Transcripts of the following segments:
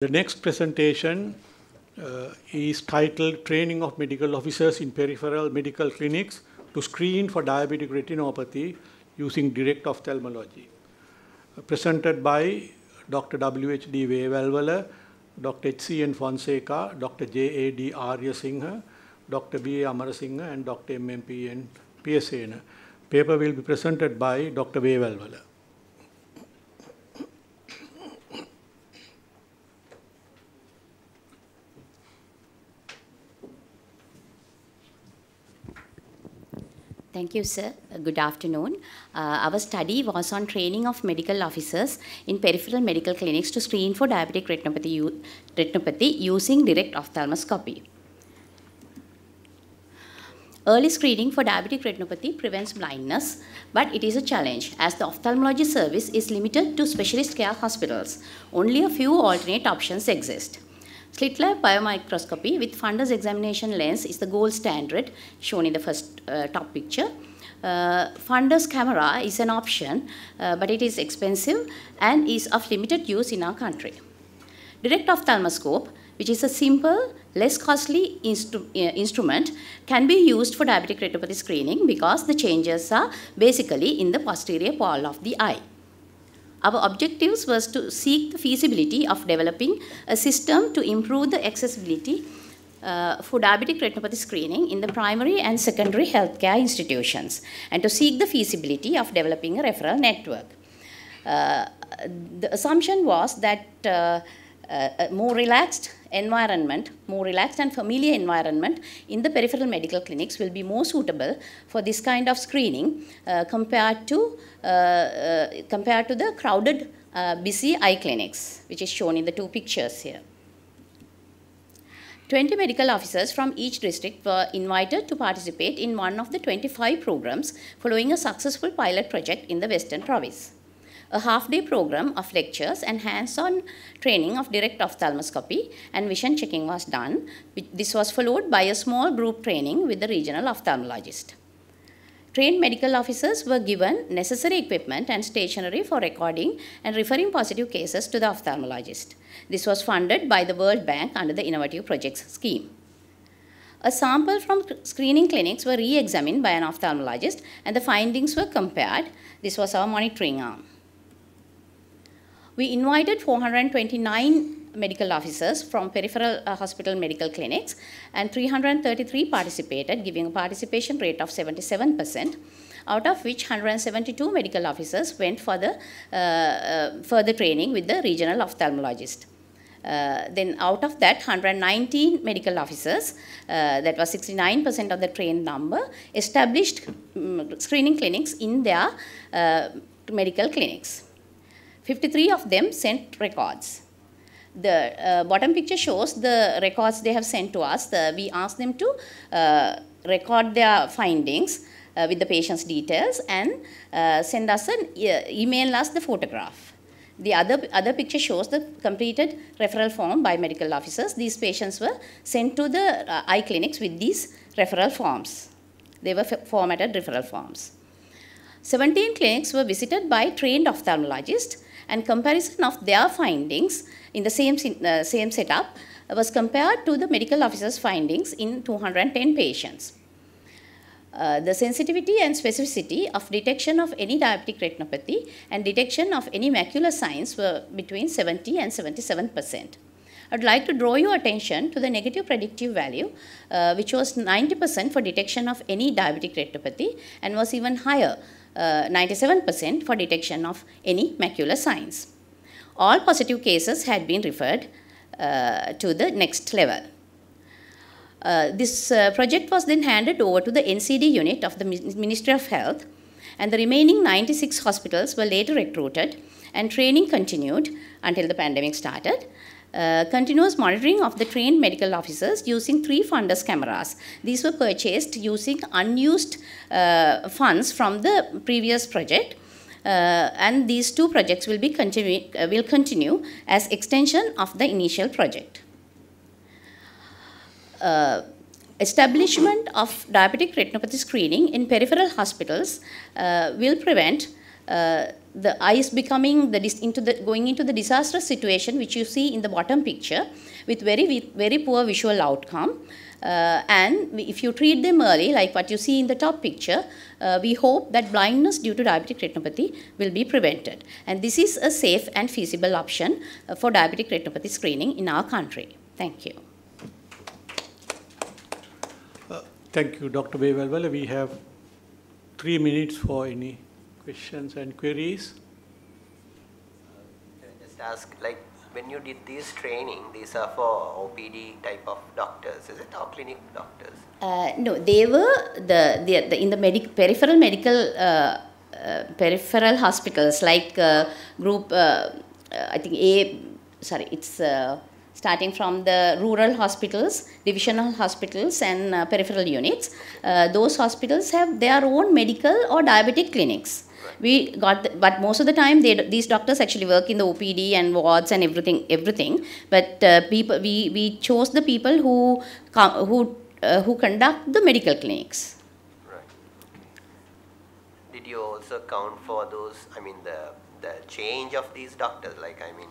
The next presentation uh, is titled Training of Medical Officers in Peripheral Medical Clinics to Screen for Diabetic Retinopathy Using Direct Ophthalmology. Uh, presented by Dr. W.H.D. Valvala, Dr. H.C.N. Fonseca, Dr. J.A.D. Arya Singh, Dr. B.A. Amarasinghe, and Dr. M.M.P.N. PSN. Paper will be presented by Dr. Valvala. Thank you, sir. Good afternoon. Uh, our study was on training of medical officers in peripheral medical clinics to screen for diabetic retinopathy, retinopathy using direct ophthalmoscopy. Early screening for diabetic retinopathy prevents blindness, but it is a challenge as the ophthalmology service is limited to specialist care hospitals. Only a few alternate options exist. Slit lamp biomicroscopy with fundus examination lens is the gold standard shown in the first uh, top picture. Uh, fundus camera is an option, uh, but it is expensive and is of limited use in our country. Direct ophthalmoscope, which is a simple, less costly instru uh, instrument, can be used for diabetic retinopathy screening because the changes are basically in the posterior wall of the eye. Our objectives was to seek the feasibility of developing a system to improve the accessibility uh, for diabetic retinopathy screening in the primary and secondary healthcare institutions and to seek the feasibility of developing a referral network. Uh, the assumption was that uh, a uh, uh, more relaxed environment, more relaxed and familiar environment in the peripheral medical clinics will be more suitable for this kind of screening uh, compared to compared to the crowded busy eye clinics, which is shown in the two pictures here. 20 medical officers from each district were invited to participate in one of the 25 programs following a successful pilot project in the Western Province a half-day program of lectures and hands-on training of direct ophthalmoscopy and vision checking was done. This was followed by a small group training with the regional ophthalmologist. Trained medical officers were given necessary equipment and stationery for recording and referring positive cases to the ophthalmologist. This was funded by the World Bank under the Innovative Projects Scheme. A sample from screening clinics were re-examined by an ophthalmologist and the findings were compared. This was our monitoring arm. We invited 429 medical officers from peripheral uh, hospital medical clinics and 333 participated giving a participation rate of 77% out of which 172 medical officers went for the uh, uh, further training with the regional ophthalmologist. Uh, then out of that 119 medical officers uh, that was 69% of the trained number established um, screening clinics in their uh, medical clinics 53 of them sent records. The uh, bottom picture shows the records they have sent to us. The, we asked them to uh, record their findings uh, with the patient's details and send us an email us the photograph. The other, other picture shows the completed referral form by medical officers. These patients were sent to the uh, eye clinics with these referral forms. They were formatted referral forms. 17 clinics were visited by trained ophthalmologists and comparison of their findings in the same, uh, same setup was compared to the medical officer's findings in 210 patients. Uh, the sensitivity and specificity of detection of any diabetic retinopathy and detection of any macular signs were between 70 and 77 percent. I'd like to draw your attention to the negative predictive value, uh, which was 90% for detection of any diabetic retinopathy and was even higher 97% uh, for detection of any macular signs. All positive cases had been referred uh, to the next level. Uh, this project was then handed over to the NCD unit of the Ministry of Health and the remaining 96 hospitals were later recruited and training continued until the pandemic started uh, continuous monitoring of the trained medical officers using three fundus cameras. These were purchased using unused uh, funds from the previous project. Uh, and these two projects will, be continue, uh, will continue as extension of the initial project. Uh, establishment of diabetic retinopathy screening in peripheral hospitals will prevent uh, the ice becoming the into the going into the disastrous situation which you see in the bottom picture with very very poor visual outcome uh, and if you treat them early like what you see in the top picture uh, we hope that blindness due to diabetic retinopathy will be prevented and this is a safe and feasible option uh, for diabetic retinopathy screening in our country thank you uh, thank you dr Bevellwell. we have 3 minutes for any questions and queries? Uh, just ask, like, when you did this training, these are for OPD type of doctors, is it, or clinic doctors? Uh, no, they were the, the, the in the medic, peripheral medical uh, uh peripheral hospitals like uh, group, I think A, sorry, it's starting from the rural hospitals, divisional hospitals and uh, peripheral units. Uh, those hospitals have their own medical or diabetic clinics we got, the, but most of the time, they, these doctors actually work in the OPD and wards and everything, everything. But uh, people, we, we chose the people who, who, uh, who conduct the medical clinics. Right. Did you also count for those, I mean, the, the change of these doctors, like, I mean,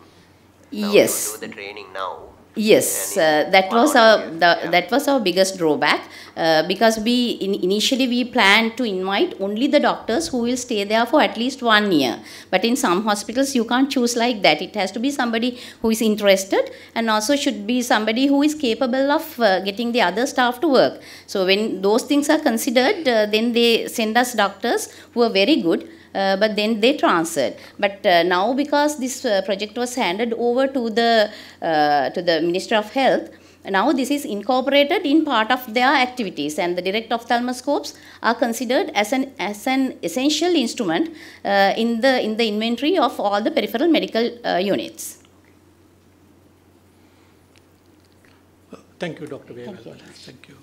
now yes. do the training now Yes, uh, that was our the, that was our biggest drawback uh, because we in, initially we planned to invite only the doctors who will stay there for at least one year. But in some hospitals you can't choose like that. It has to be somebody who is interested and also should be somebody who is capable of uh, getting the other staff to work. So when those things are considered, uh, then they send us doctors who are very good. Uh, but then they transferred. But uh, now because this uh, project was handed over to the uh, to the Ministry of Health, now this is incorporated in part of their activities and the direct ophthalmoscopes are considered as an, as an essential instrument uh, in, the, in the inventory of all the peripheral medical uh, units. Thank you, Dr. Thank you. Thank you.